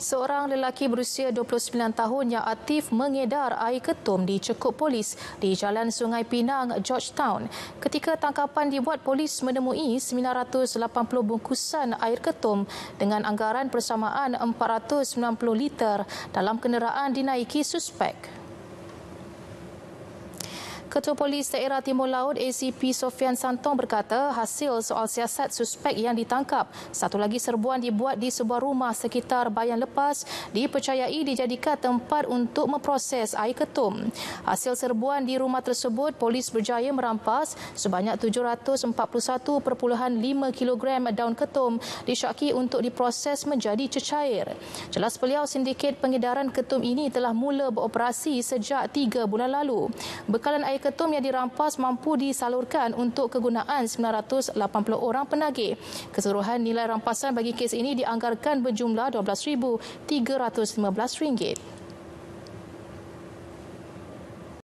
Seorang lelaki berusia 29 tahun yang aktif mengedar air ketum dicekup polis di Jalan Sungai Pinang, Georgetown. Ketika tangkapan dibuat, polis menemui 980 bungkusan air ketum dengan anggaran persamaan 490 liter dalam kenderaan dinaiki suspek. Ketua Polis Daerah Timur Laut ACP Sofian Santong berkata hasil soal siasat suspek yang ditangkap. Satu lagi serbuan dibuat di sebuah rumah sekitar Bayan Lepas dipercayai dijadikan tempat untuk memproses air ketum. Hasil serbuan di rumah tersebut, polis berjaya merampas sebanyak 741.5 kg daun ketum disyaki untuk diproses menjadi cecair. Jelas beliau sindiket pengedaran ketum ini telah mula beroperasi sejak tiga bulan lalu. Bekalan air ketum yang dirampas mampu disalurkan untuk kegunaan 980 orang penagih. Keseluruhan nilai rampasan bagi kes ini dianggarkan berjumlah RM12,315.